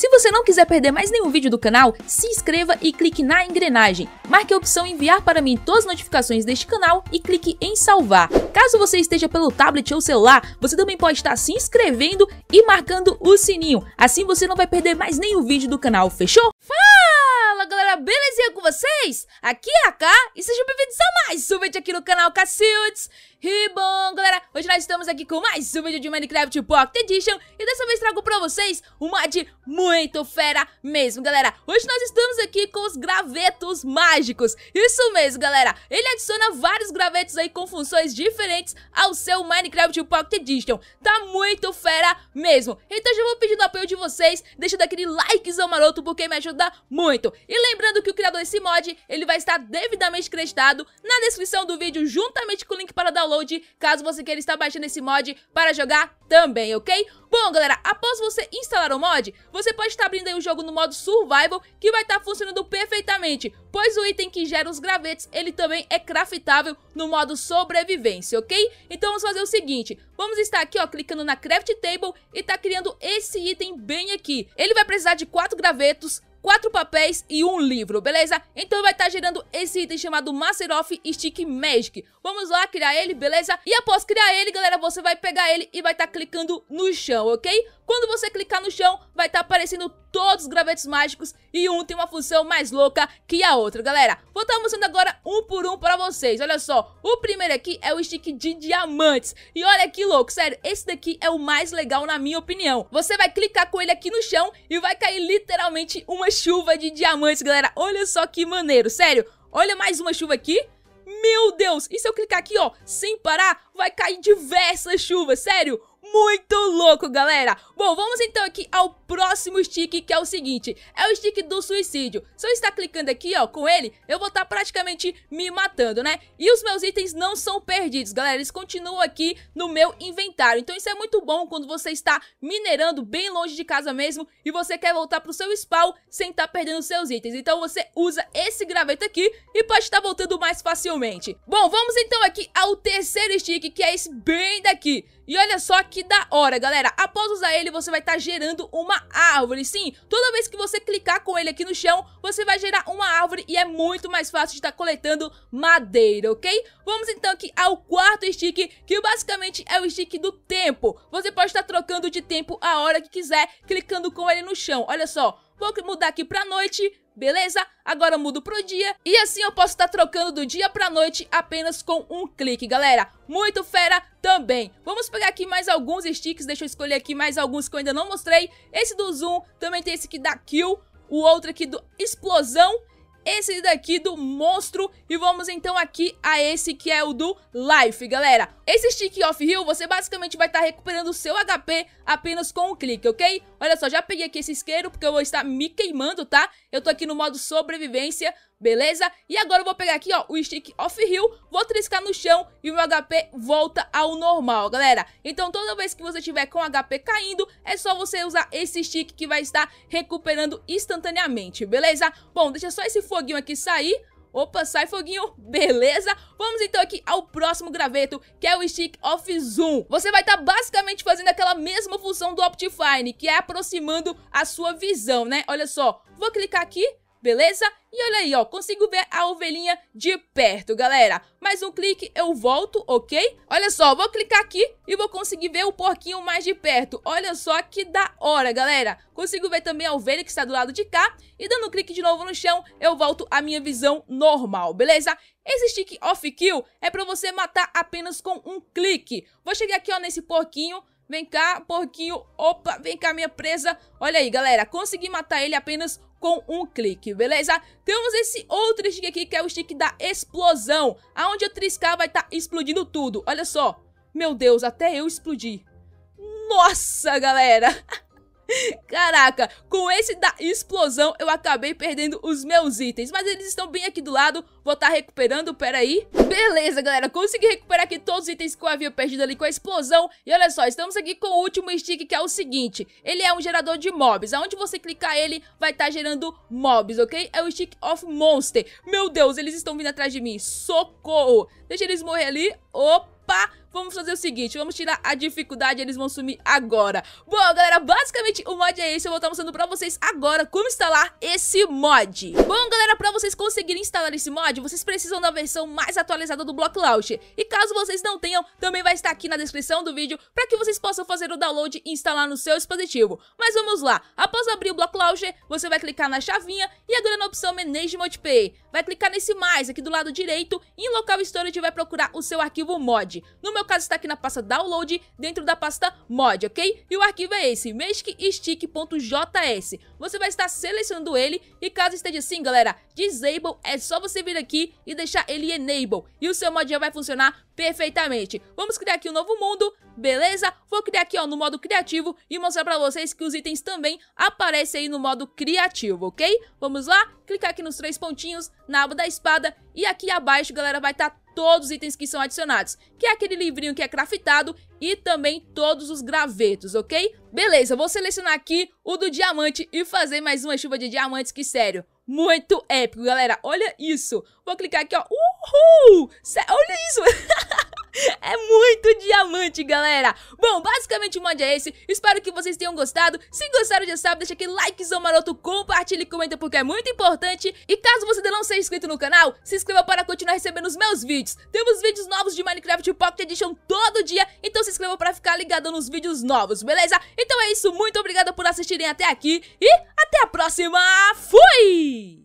Se você não quiser perder mais nenhum vídeo do canal, se inscreva e clique na engrenagem. Marque a opção enviar para mim todas as notificações deste canal e clique em salvar. Caso você esteja pelo tablet ou celular, você também pode estar se inscrevendo e marcando o sininho. Assim você não vai perder mais nenhum vídeo do canal, fechou? Fala galera, belezinha com vocês? Aqui é a K e sejam bem-vindos a mais um vídeo aqui no canal Cacildes. E bom galera, estamos aqui com mais um vídeo de Minecraft Pocket Edition E dessa vez trago pra vocês um mod muito fera mesmo, galera Hoje nós estamos aqui com os gravetos mágicos Isso mesmo, galera Ele adiciona vários gravetos aí com funções diferentes ao seu Minecraft Pocket Edition Tá muito fera mesmo Então já vou pedindo apoio de vocês Deixando aquele likezão maroto porque me ajuda muito E lembrando que o criador desse mod, ele vai estar devidamente creditado Na descrição do vídeo juntamente com o link para download Caso você queira estar baixando baixa nesse mod para jogar também, ok? Bom, galera, após você instalar o mod, você pode estar tá abrindo aí o jogo no modo Survival, que vai estar tá funcionando perfeitamente, pois o item que gera os gravetes, ele também é craftável no modo Sobrevivência, ok? Então vamos fazer o seguinte, vamos estar aqui, ó, clicando na Craft Table e tá criando esse item bem aqui. Ele vai precisar de quatro gravetos, quatro papéis e um livro, beleza? Então vai estar tá gerando esse item chamado Master of Stick Magic. Vamos lá criar ele, beleza? E após criar ele, galera, você vai pegar ele e vai estar tá clicando no chão chão, ok? Quando você clicar no chão, vai estar tá aparecendo todos os gravetos mágicos e um tem uma função mais louca que a outra, galera. Vou estar tá mostrando agora um por um para vocês, olha só. O primeiro aqui é o stick de diamantes. E olha que louco, sério, esse daqui é o mais legal na minha opinião. Você vai clicar com ele aqui no chão e vai cair literalmente uma chuva de diamantes, galera. Olha só que maneiro, sério. Olha mais uma chuva aqui. Meu Deus, e se eu clicar aqui, ó, sem parar, vai cair diversas chuvas, sério muito louco, galera! Bom, vamos então aqui ao próximo stick, que é o seguinte, é o stick do suicídio. Se eu estar clicando aqui, ó, com ele, eu vou estar praticamente me matando, né? E os meus itens não são perdidos, galera, eles continuam aqui no meu inventário. Então isso é muito bom quando você está minerando bem longe de casa mesmo e você quer voltar pro seu spawn sem estar tá perdendo seus itens. Então você usa esse graveto aqui e pode estar voltando mais facilmente. Bom, vamos então aqui ao terceiro stick, que é esse bem daqui. E olha só que da hora, galera. Após usar ele, você vai estar tá gerando uma árvore. Sim, toda vez que você clicar com ele aqui no chão, você vai gerar uma árvore e é muito mais fácil de estar tá coletando madeira, ok? Vamos então aqui ao quarto stick, que basicamente é o stick do tempo. Você pode estar tá trocando de tempo a hora que quiser, clicando com ele no chão. Olha só, vou mudar aqui pra noite, beleza? Agora eu mudo pro dia e assim eu posso estar tá trocando do dia pra noite apenas com um clique, galera. Muito fera também. Vamos pegar aqui mais alguns sticks, deixa eu escolher aqui mais alguns que eu ainda não mostrei. Esse do zoom, também tem esse aqui da kill, o outro aqui do explosão esse daqui do monstro e vamos então aqui a esse que é o do Life, galera. Esse Stick Off Heal, você basicamente vai estar tá recuperando o seu HP apenas com um clique, ok? Olha só, já peguei aqui esse isqueiro porque eu vou estar me queimando, tá? Eu tô aqui no modo sobrevivência, beleza? E agora eu vou pegar aqui, ó, o Stick Off Heal, vou triscar no chão e o meu HP volta ao normal, galera. Então toda vez que você tiver com HP caindo, é só você usar esse Stick que vai estar recuperando instantaneamente, beleza? Bom, deixa só esse foguinho aqui sair, Opa, sai foguinho, beleza? Vamos então aqui ao próximo graveto, que é o Stick of Zoom. Você vai estar tá basicamente fazendo aquela mesma função do Optifine, que é aproximando a sua visão, né? Olha só, vou clicar aqui, beleza? E olha aí, ó, consigo ver a ovelhinha de perto, galera. Mais um clique, eu volto, ok? Olha só, vou clicar aqui e vou conseguir ver o porquinho mais de perto. Olha só que da hora, galera. Consigo ver também a ovelha que está do lado de cá. E dando um clique de novo no chão, eu volto à minha visão normal, beleza? Esse stick off kill é pra você matar apenas com um clique. Vou chegar aqui, ó, nesse porquinho, Vem cá, porquinho. Opa, vem cá, minha presa. Olha aí, galera. Consegui matar ele apenas com um clique, beleza? Temos esse outro stick aqui, que é o stick da explosão. aonde eu triscar vai estar tá explodindo tudo. Olha só. Meu Deus, até eu explodir. Nossa, galera. Caraca, com esse da explosão eu acabei perdendo os meus itens, mas eles estão bem aqui do lado, vou estar tá recuperando, peraí. Beleza, galera, consegui recuperar aqui todos os itens que eu havia perdido ali com a explosão, e olha só, estamos aqui com o último stick, que é o seguinte, ele é um gerador de mobs, aonde você clicar ele vai estar tá gerando mobs, ok? É o stick of monster. Meu Deus, eles estão vindo atrás de mim, socorro! Deixa eles morrer ali, opa! vamos fazer o seguinte, vamos tirar a dificuldade, eles vão sumir agora. Bom, galera, basicamente o mod é esse, eu vou estar mostrando pra vocês agora como instalar esse mod. Bom, galera, pra vocês conseguirem instalar esse mod, vocês precisam da versão mais atualizada do Block Launcher. E caso vocês não tenham, também vai estar aqui na descrição do vídeo pra que vocês possam fazer o download e instalar no seu dispositivo. Mas vamos lá, após abrir o Block Launcher, você vai clicar na chavinha e agora na opção Manage Multiplayer. Vai clicar nesse mais aqui do lado direito e em Local Storage vai procurar o seu arquivo mod. No meu meu caso está aqui na pasta download, dentro da pasta mod, ok? E o arquivo é esse, meshkstick.js. Você vai estar selecionando ele e caso esteja assim, galera, disable, é só você vir aqui e deixar ele enable. E o seu mod já vai funcionar perfeitamente. Vamos criar aqui um novo mundo, beleza? Vou criar aqui ó, no modo criativo e mostrar pra vocês que os itens também aparecem aí no modo criativo, ok? Vamos lá, clicar aqui nos três pontinhos, na aba da espada e aqui abaixo, galera, vai estar tá todos os itens que são adicionados, que é aquele livrinho que é craftado e também todos os gravetos, ok? Beleza, vou selecionar aqui o do diamante e fazer mais uma chuva de diamantes que, sério, muito épico, galera. Olha isso. Vou clicar aqui, ó. Uhul! olha isso! é muito diamante, galera. Bom, basicamente o mod é esse. Espero que vocês tenham gostado. Se gostaram, já sabe, deixa aquele likezão maroto, compartilha e comenta porque é muito importante. E caso você ainda não seja inscrito no canal, se inscreva para continuar recebendo os meus vídeos. Temos vídeos novos de Minecraft Pocket Edition todo dia, então se inscreva para ficar ligado nos vídeos novos, beleza? Então é isso, muito obrigado por assistirem até aqui e até a próxima. Fui!